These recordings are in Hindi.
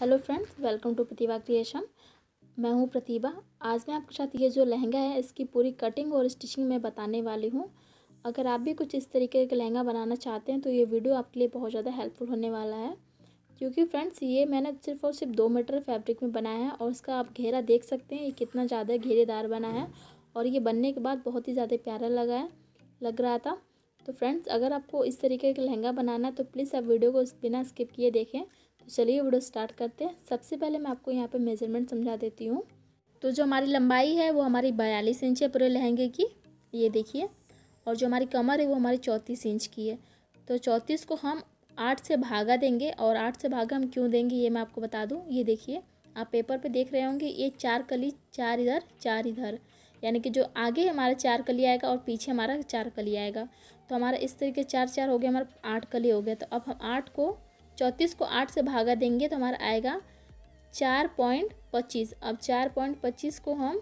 hello friends welcome to Pratibha Creation मैं हूं प्रतिभा आज मैं आपके साथ ये जो लहंगा है इसकी पूरी कटिंग और स्टिचिंग मैं बताने वाली हूं अगर आप भी कुछ इस तरीके का लहंगा बनाना चाहते हैं तो ये वीडियो आपके लिए बहुत ज़्यादा हेल्पफुल होने वाला है क्योंकि फ्रेंड्स ये मैंने सिर्फ और सिर्फ दो मीटर फैब्रिक में बनाया है और इसका आप घेरा देख सकते हैं ये कितना ज़्यादा घेरेदार बना है और ये बनने के बाद बहुत ही ज़्यादा प्यारा लगा है लग रहा था तो फ्रेंड्स अगर आपको इस तरीके का लहंगा बनाना है तो प्लीज़ आप वीडियो को बिना स्किप किए देखें चलिए वीडियो स्टार्ट करते हैं सबसे पहले मैं आपको यहाँ पर मेज़रमेंट समझा देती हूँ तो जो हमारी लंबाई है वो हमारी बयालीस इंच है पूरे लहंगे की ये देखिए और जो हमारी कमर है वो हमारी चौंतीस इंच की है तो चौंतीस को हम आठ से भागा देंगे और आठ से भागा हम क्यों देंगे ये मैं आपको बता दूँ ये देखिए आप पेपर पे देख रहे होंगे ये चार कली चार इधर चार इधर यानी कि जो आगे हमारा चार कली आएगा और पीछे हमारा चार कली आएगा तो हमारा इस तरीके चार चार हो गया हमारा आठ कली हो गया तो अब हम आठ को चौंतीस को आठ से भागा देंगे तो हमारा आएगा चार पॉइंट पच्चीस अब चार पॉइंट पच्चीस को हम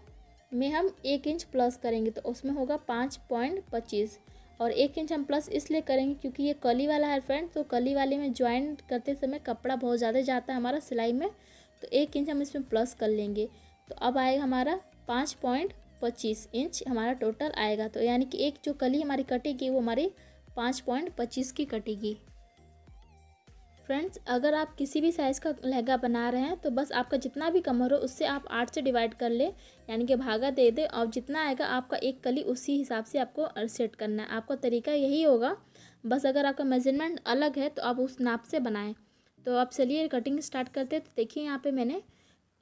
में हम एक इंच प्लस करेंगे तो उसमें होगा पाँच पॉइंट पच्चीस और एक इंच हम प्लस इसलिए करेंगे क्योंकि ये कली वाला है फ्रेंड तो कली वाले में ज्वाइन करते समय कपड़ा बहुत ज़्यादा जाता है हमारा सिलाई में तो एक इंच हम इसमें प्लस कर लेंगे तो अब आएगा हमारा पाँच पॉइंट पच्चीस इंच हमारा टोटल आएगा तो यानी कि एक जो कली हमारी कटेगी वो हमारी पाँच पॉइंट पच्चीस की कटेगी फ्रेंड्स अगर आप किसी भी साइज़ का लहंगा बना रहे हैं तो बस आपका जितना भी कमर हो उससे आप आठ से डिवाइड कर ले यानी कि भागा दे दे और जितना आएगा आपका एक कली उसी हिसाब से आपको सेट करना है आपका तरीका यही होगा बस अगर आपका मेजरमेंट अलग है तो आप उस नाप से बनाएं तो आप चलिए कटिंग स्टार्ट करते हैं तो देखिए यहाँ पर मैंने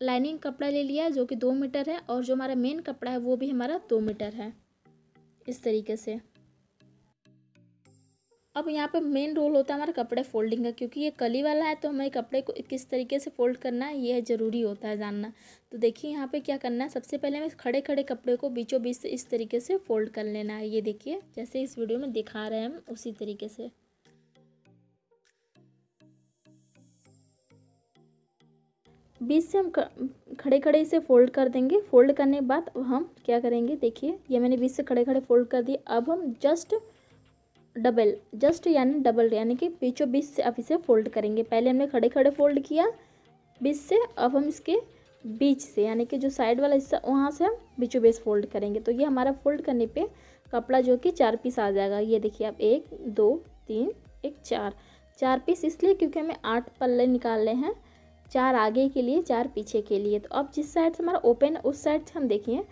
लाइनिंग कपड़ा ले लिया जो कि दो मीटर है और जो हमारा मेन कपड़ा है वो भी हमारा दो मीटर है इस तरीके से अब यहाँ पे मेन रोल होता है हमारा कपड़े फोल्डिंग का क्योंकि ये कली वाला है तो हमें कपड़े को किस तरीके से फोल्ड करना है ये ज़रूरी होता है जानना तो देखिए यहाँ पे क्या करना है सबसे पहले हमें खड़े खड़े कपड़े को बीचों बीच से इस तरीके से फोल्ड कर लेना है ये देखिए जैसे इस वीडियो में दिखा रहे हैं हम उसी तरीके से बीच से हम खड़े खड़े इसे फोल्ड कर देंगे फोल्ड करने के बाद हम क्या करेंगे देखिए ये मैंने बीच से खड़े खड़े फोल्ड कर दिए अब हम जस्ट डबल जस्ट यानी डबल यानी कि बीचों बीच से अब इसे फोल्ड करेंगे पहले हमने खड़े खड़े फोल्ड किया बीच से अब हम इसके बीच से यानी कि जो साइड वाला हिस्सा वहाँ से हम बीचों बीच फोल्ड करेंगे तो ये हमारा फोल्ड करने पे कपड़ा जो कि चार पीस आ जाएगा ये देखिए आप एक दो तीन एक चार चार पीस इसलिए क्योंकि हमें आठ पल्ले निकालने हैं चार आगे के लिए चार पीछे के लिए तो अब जिस साइड से हमारा ओपन उस साइड से हम देखिए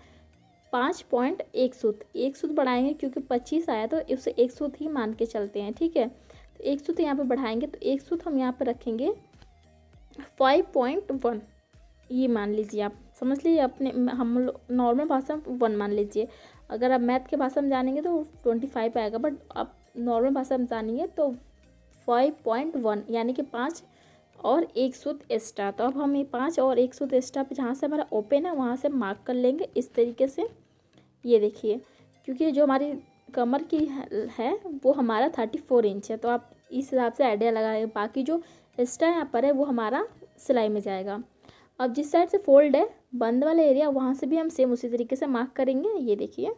पाँच पॉइंट एक सूत एक सूत बढ़ाएंगे क्योंकि पच्चीस आया तो उसे एक सूत ही मान के चलते हैं ठीक है तो एक सूत यहाँ पर बढ़ाएंगे तो एक सूत हम यहाँ पर रखेंगे फाइव पॉइंट वन ये मान लीजिए आप समझ लीजिए अपने हम नॉर्मल भाषा में वन मान लीजिए अगर आप मैथ के भाषा में जानेंगे तो ट्वेंटी फाइव आएगा बट आप नॉर्मल भाषा में जानेंगे तो फाइव पॉइंट वन यानी कि पाँच और एक सूत एक्स्ट्रा तो अब हम ये पाँच और एक सूत एक्स्ट्रा पे जहाँ से हमारा ओपन है वहाँ से मार्क कर लेंगे इस तरीके से ये देखिए क्योंकि जो हमारी कमर की है वो हमारा थर्टी फोर इंच है तो आप इस हिसाब से आइडिया लगाएंगे बाकी जो एक्स्ट्रा यहाँ पर है वो हमारा सिलाई में जाएगा अब जिस साइड से फोल्ड है बंद वाला एरिया वहाँ से भी हम सेम उसी तरीके से मार्क करेंगे ये देखिए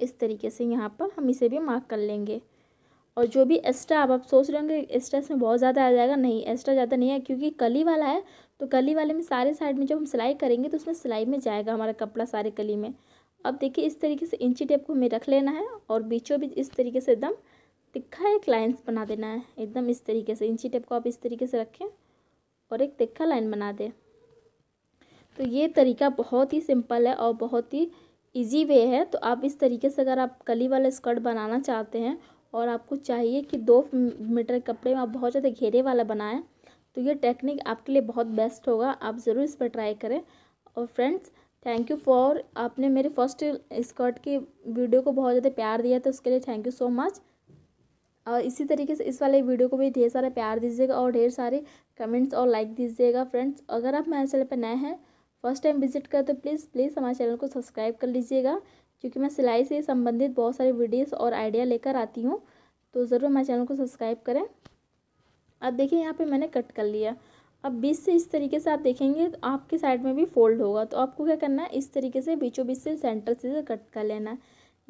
इस तरीके से यहाँ पर हम इसे भी मार्क कर लेंगे और जो भी एक्स्ट्रा आप, आप सोच रहे होंगे एक्स्ट्रा इसमें बहुत ज़्यादा आ जाएगा नहीं एक्स्ट्रा ज़्यादा नहीं है क्योंकि कली वाला है तो कली वाले में सारे साइड में जब हम सिलाई करेंगे तो उसमें सिलाई में जाएगा हमारा कपड़ा सारे कली में अब देखिए इस तरीके से इंची टेप को हमें रख लेना है और बीचों बीच इस तरीके से एकदम तिखा एक लाइन्स बना देना है एकदम इस तरीके से इंची टेप को आप इस तरीके से रखें और एक तिखा लाइन बना दें तो ये तरीका बहुत ही सिंपल है और बहुत ही इजी वे है तो आप इस तरीके से अगर आप कली वाला स्कर्ट बनाना चाहते हैं और आपको चाहिए कि दो मीटर कपड़े में आप बहुत ज़्यादा घेरे वाला बनाएं तो ये टेक्निक आपके लिए बहुत बेस्ट होगा आप ज़रूर इस पर ट्राई करें और फ्रेंड्स थैंक यू फॉर आपने मेरे फर्स्ट स्कर्ट की वीडियो को बहुत ज़्यादा प्यार दिया तो उसके लिए थैंक यू सो मच और इसी तरीके से इस वाले वीडियो को भी ढेर सारा प्यार दीजिएगा और ढेर सारे कमेंट्स और लाइक दीजिएगा फ्रेंड्स अगर आप हमारे चैनल पर नए हैं फर्स्ट टाइम विजिट करें तो प्लीज़ प्लीज़ हमारे चैनल को सब्सक्राइब कर लीजिएगा क्योंकि मैं सिलाई से संबंधित बहुत सारे वीडियोस और आइडिया लेकर आती हूँ तो ज़रूर हमारे चैनल को सब्सक्राइब करें अब देखिए यहाँ पे मैंने कट कर लिया अब बीच से इस तरीके से आप देखेंगे तो आपके साइड में भी फोल्ड होगा तो आपको क्या करना है इस तरीके से बीचों बीच से सेंटर से कट कर लेना है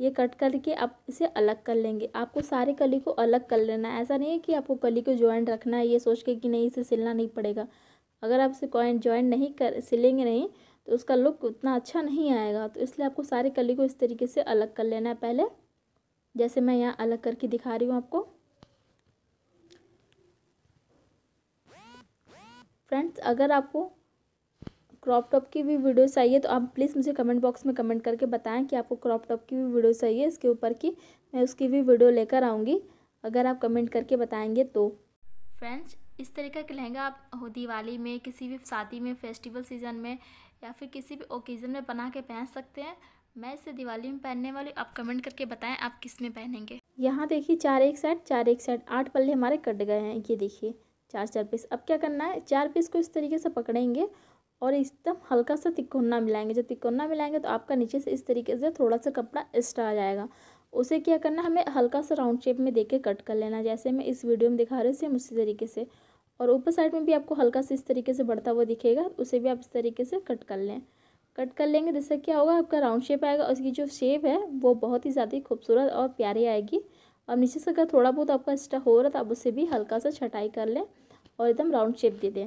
ये कट करके आप इसे अलग कर लेंगे आपको सारे कली को अलग कर लेना है ऐसा नहीं है कि आपको कली को ज्वाइंट रखना है ये सोच के कि नहीं इसे सिलना नहीं पड़ेगा अगर आप इसे ज्वाइंट नहीं कर सिलेंगे नहीं तो उसका लुक उतना अच्छा नहीं आएगा तो इसलिए आपको सारे कली को इस तरीके से अलग कर लेना है पहले जैसे मैं यहाँ अलग करके दिखा रही हूँ आपको फ्रेंड्स अगर आपको क्रॉप टॉप की भी वीडियो चाहिए तो आप प्लीज़ मुझे कमेंट बॉक्स में कमेंट करके बताएं कि आपको क्रॉप टॉप की भी वीडियो चाहिए इसके ऊपर की मैं उसकी भी वीडियो लेकर आऊँगी अगर आप कमेंट करके बताएंगे तो फ्रेंड्स इस तरीके का लहंगा आप दिवाली में किसी भी शादी में फेस्टिवल सीज़न में या फिर किसी भी ओकेज़न में बना के पहन सकते हैं मैं इसे दिवाली में पहनने वाली आप कमेंट करके बताएं आप किस में पहनेंगे यहाँ देखिए चार एक साइड चार एक साइड आठ पल्ले हमारे कट गए हैं ये देखिए चार चार पीस अब क्या करना है चार पीस को इस तरीके से पकड़ेंगे और एकदम हल्का सा तिकोना मिलाएंगे जब तिकोना मिलाएंगे तो आपका नीचे से इस तरीके से थोड़ा सा कपड़ा एक्स्ट्रा आ जाएगा उसे क्या करना है हमें हल्का सा राउंड शेप में देके कट कर लेना जैसे मैं इस वीडियो में दिखा रही हूँ उसी तरीके से और ऊपर साइड में भी आपको हल्का सा इस तरीके से बढ़ता हुआ दिखेगा उसे भी आप इस तरीके से कट कर लें कट कर लेंगे जिससे क्या होगा आपका राउंड शेप आएगा और जो शेप है वो बहुत ही ज़्यादा खूबसूरत और प्यारी आएगी और नीचे से अगर थोड़ा बहुत आपका एक्स्ट्रा हो रहा तो आप उसे भी हल्का सा छटाई कर लें और एकदम राउंड शेप दे दें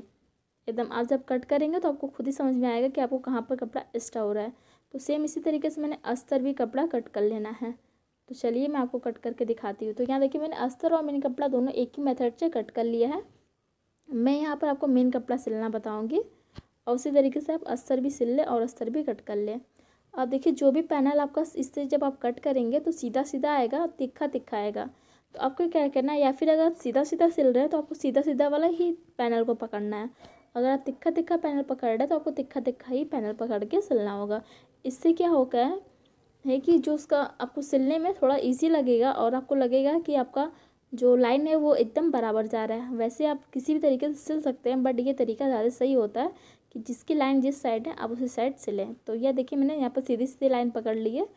एकदम आप जब कट करेंगे तो आपको खुद ही समझ में आएगा कि आपको कहाँ पर कपड़ा एक्स्ट्रा हो रहा है तो सेम इसी तरीके से मैंने अस्तर भी कपड़ा कट कर लेना है तो चलिए मैं आपको कट करके दिखाती हूँ तो यहाँ देखिए मैंने अस्तर और मैंने कपड़ा दोनों एक ही मेथड से कट कर लिया है मैं यहाँ पर आपको मेन कपड़ा सिलना बताऊँगी और उसी तरीके से आप अस्तर भी सिल लें और अस्तर भी कट कर लें अब देखिए जो भी पैनल आपका इससे जब आप कट करेंगे तो सीधा सीधा आएगा तिखा तिखा आएगा तो आपको क्या करना है या फिर अगर आप सीधा सीधा सिल रहे हैं तो आपको सीधा सीधा वाला ही पैनल को पकड़ना है अगर आप तिखा तिखा पैनल पकड़ रहे हैं तो आपको तिखा तिखा ही पैनल पकड़ के सिलना होगा इससे क्या होगा है कि जो उसका आपको सिलने में थोड़ा ईजी लगेगा और आपको लगेगा कि आपका जो लाइन है वो एकदम बराबर जा रहा है वैसे आप किसी भी तरीके से सिल सकते हैं बट ये तरीका ज़्यादा सही होता है कि जिसकी लाइन जिस साइड है आप उसी साइड सिलें तो यह देखिए मैंने यहाँ पर सीधी सीधी लाइन पकड़ ली है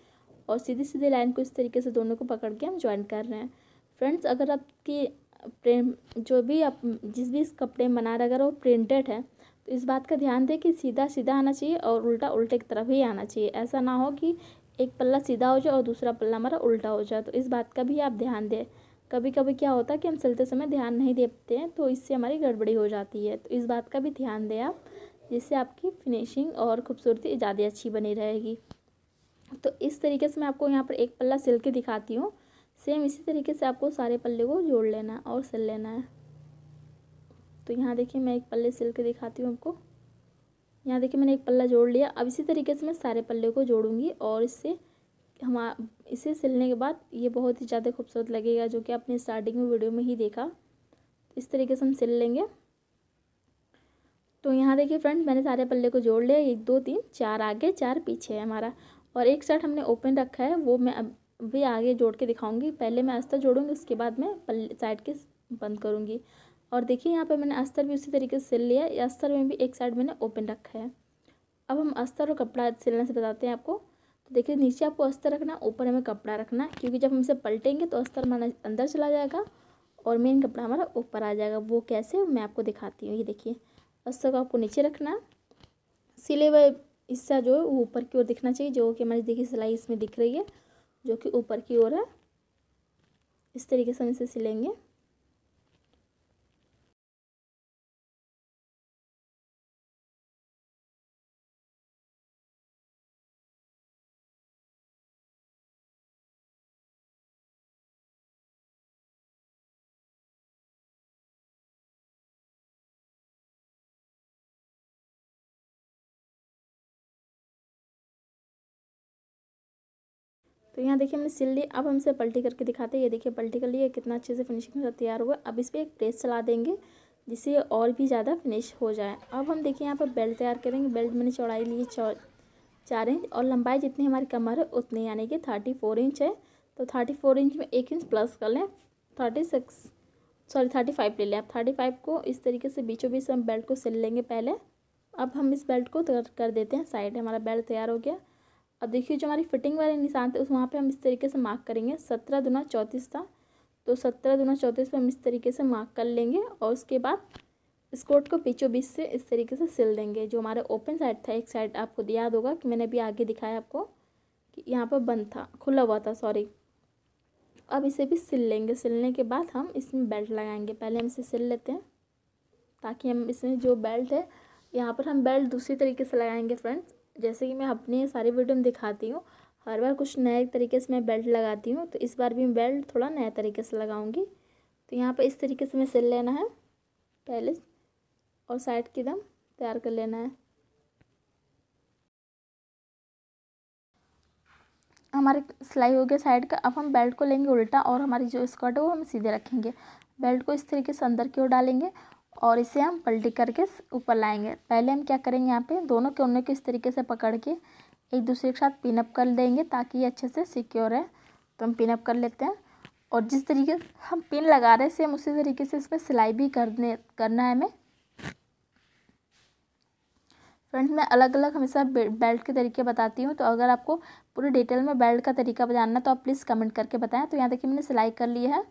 और सीधी सीधी लाइन को इस तरीके से दोनों को पकड़ के हम ज्वाइन कर रहे हैं फ्रेंड्स अगर आपकी प्रिंट जो भी आप जिस भी इस कपड़े में बना रहे अगर वो प्रिंटेड है तो इस बात का ध्यान दें कि सीधा सीधा आना चाहिए और उल्टा उल्टे की तरफ ही आना चाहिए ऐसा ना हो कि एक पल्ला सीधा हो जाए और दूसरा पल्ला हमारा उल्टा हो जाए तो इस बात का भी आप ध्यान दें कभी कभी क्या होता है कि हम सिलते समय ध्यान नहीं देते हैं तो इससे हमारी गड़बड़ी हो जाती है तो इस बात का भी ध्यान दें आप जिससे आपकी फिनिशिंग और खूबसूरती ज़्यादा अच्छी बनी रहेगी तो इस तरीके से मैं आपको यहाँ पर एक पल्ला सिल के दिखाती हूँ सेम इसी तरीके से आपको सारे पल्ले को जोड़ लेना और सिल लेना है तो यहाँ देखिए मैं एक पल्ले सिल के दिखाती हूँ आपको यहाँ देखिए मैंने एक पल्ला जोड़ लिया अब इसी तरीके से मैं सारे पल्ले को जोड़ूंगी और इससे हम इसे सिलने के बाद ये बहुत ही ज़्यादा खूबसूरत लगेगा जो कि आपने स्टार्टिंग में वीडियो में ही देखा इस तरीके से हम सिल लेंगे तो यहाँ देखिए फ्रेंड मैंने सारे पल्ले को जोड़ लिया एक दो तीन चार आगे चार पीछे है हमारा और एक शर्ट हमने ओपन रखा है वो मैं अब भी आगे जोड़ के दिखाऊंगी पहले मैं अस्तर जोड़ूंगी उसके बाद मैं पल्ले साइड के बंद करूँगी और देखिए यहाँ पर मैंने अस्तर भी उसी तरीके से सिल लिया अस्तर में भी एक साइड मैंने ओपन रखा है अब हम अस्तर और कपड़ा सिलने से बताते हैं आपको तो देखिए नीचे आपको अस्तर रखना ऊपर हमें कपड़ा रखना क्योंकि जब हम इसे पलटेंगे तो अस्तर हमारा अंदर चला जाएगा और मेन कपड़ा हमारा ऊपर आ जाएगा वो कैसे मैं आपको दिखाती हूँ ये देखिए अस्तर को आपको नीचे रखना सिले हुए हिस्सा जो है वो ऊपर की ओर दिखना चाहिए जो कि हमारी देखिए सिलाई इसमें दिख रही है जो कि ऊपर की ओर है इस तरीके से हम इसे सिलेंगे तो यहाँ देखिए हमने सिल ली अब हम इसे पलटी करके दिखाते हैं ये देखिए पलटी कर लिए कितना अच्छे से फिनिशिंग के तैयार हुआ अब इस पर एक प्रेस चला देंगे जिससे और भी ज़्यादा फिनिश हो जाए अब हम देखिए यहाँ पर बेल्ट तैयार करेंगे बेल्ट मैंने चौड़ाई ली चार इंच और लंबाई जितनी हमारी कमर है उतनी यानी कि थर्टी फोर इंच है तो थर्टी फोर इंच में एक इंच प्लस कर लें thirty six sorry thirty five ले लें आप थर्टी फाइव को इस तरीके से बीचों बीच हम बेल्ट को सिल लेंगे पहले अब हम इस बेल्ट को कर देते हैं साइड हमारा बेल्ट तैयार हो गया अब देखिए जो हमारी फिटिंग वाले निशान थे उस वहाँ पर हम इस तरीके से मार्क करेंगे सत्रह दुना चौंतीस था तो सत्रह दुना चौंतीस पर हम इस तरीके से मार्क कर लेंगे और उसके बाद स्कोर्ट को पीछे बीच से इस तरीके से सिल देंगे जो हमारा ओपन साइड था एक साइड आपको याद होगा कि मैंने अभी आगे दिखाया आपको कि यहाँ पर बंद था खुला हुआ था सॉरी अब इसे भी सिल लेंगे सिलने के बाद हम इसमें बेल्ट लगाएंगे पहले हम इसे सिल लेते हैं ताकि हम इसमें जो बेल्ट है यहाँ पर हम बेल्ट दूसरी तरीके से लगाएंगे फ्रेंड्स जैसे कि मैं अपने सारे वीडियो में दिखाती हूँ हर बार कुछ नए तरीके से मैं बेल्ट लगाती हूँ तो इस बार भी मैं बेल्ट थोड़ा नए तरीके से लगाऊंगी तो यहाँ पर इस तरीके से मैं सिल लेना है पहले और साइड की दम तैयार कर लेना है हमारे सिलाई हो गया साइड का अब हम बेल्ट को लेंगे उल्टा और हमारी जो स्कर्ट है वो हम सीधे रखेंगे बेल्ट को इस तरीके से अंदर की ओर डालेंगे और इसे हम पलटी करके ऊपर लाएंगे पहले हम क्या करेंगे यहाँ पे दोनों कोने को इस तरीके से पकड़ के एक दूसरे के साथ पिनअप कर देंगे ताकि ये अच्छे से सिक्योर है तो हम पिनअप कर लेते हैं और जिस तरीके हम पिन लगा रहे हैं सेम उसी तरीके से इस पर सिलाई भी करने करना है हमें फ्रेंड्स मैं अलग अलग हमेशा बेल्ट के तरीके बताती हूँ तो अगर आपको पूरे डिटेल में बेल्ट का तरीका जानना तो आप प्लीज़ कमेंट करके बताएं तो यहाँ देखिए मैंने सिलाई कर ली है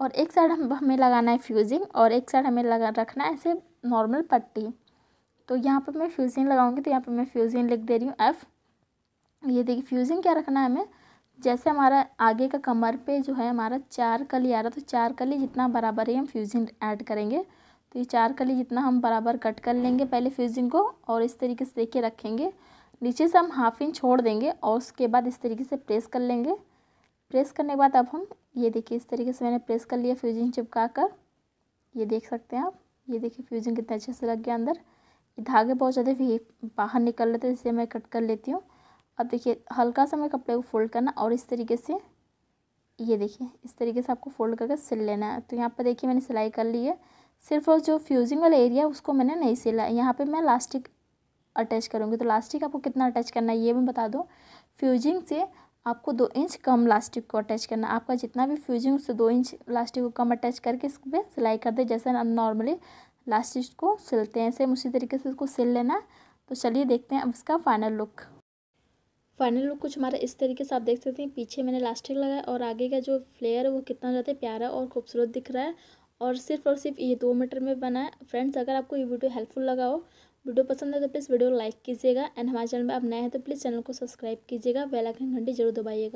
और एक साइड हम हमें लगाना है फ्यूज़िंग और एक साइड हमें लगा रखना है ऐसे नॉर्मल पट्टी तो यहाँ पर मैं फ्यूज़िंग लगाऊंगी तो यहाँ पर मैं फ्यूज़िंग लिख दे रही हूँ एफ़ ये देखिए फ्यूज़िंग क्या रखना है हमें जैसे हमारा आगे का कमर पे जो है हमारा चार कली आ रहा तो चार कली जितना बराबर है हम फ्यूज़िंग ऐड करेंगे तो ये चार कली जितना हम बराबर कट कर लेंगे पहले फ्यूज़िंग को और इस तरीके से देके रखेंगे नीचे से हम हाफ इंच छोड़ देंगे और उसके बाद इस तरीके से प्रेस कर लेंगे प्रेस करने के बाद अब हम ये देखिए इस तरीके से मैंने प्रेस कर लिया फ्यूजिंग चिपका कर ये देख सकते हैं आप ये देखिए फ्यूजिंग कितने अच्छे से लग गया अंदर ये धागे बहुत ज़्यादा भी बाहर निकल रहे थे इसे मैं कट कर लेती हूँ अब देखिए हल्का सा मैं कपड़े को फोल्ड करना और इस तरीके से ये देखिए इस तरीके से आपको फोल्ड करके सिल लेना है तो यहाँ पर देखिए मैंने सिलाई कर ली है सिर्फ और जो फ्यूजिंग वाला एरिया उसको मैंने नहीं सिला यहाँ पर मैं लास्टिक अटैच करूँगी तो लास्टिक आपको कितना अटैच करना है ये मैं बता दूँ फ्यूजिंग से आपको दो इंच कम लास्टिक को अटैच करना आपका जितना भी फ्यूजिंग उससे दो इंच लास्टिक को कम अटैच करके इस पर सिलाई कर दे जैसे हम नॉर्मली लास्टिक को सिलते हैं सेम उसी तरीके से उसको सिल लेना तो चलिए देखते हैं अब इसका फाइनल लुक फाइनल लुक कुछ हमारा इस तरीके से आप देख सकते हैं पीछे मैंने लास्टिक लगाया और आगे का जो फ्लेयर है वो कितना ज़्यादा प्यारा और खूबसूरत दिख रहा है और सिर्फ और सिर्फ ये दो मीटर में बना है फ्रेंड्स अगर आपको ये वीडियो हेल्पफुल लगा हो वीडियो पसंद है तो प्लीज़ वीडियो लाइक कीजिएगा एंड हमारे चैनल पर आप नए हैं तो प्लीज़ चैनल को सब्सक्राइब कीजिएगा बेल आइकन घंटी जरूर दबाइएगा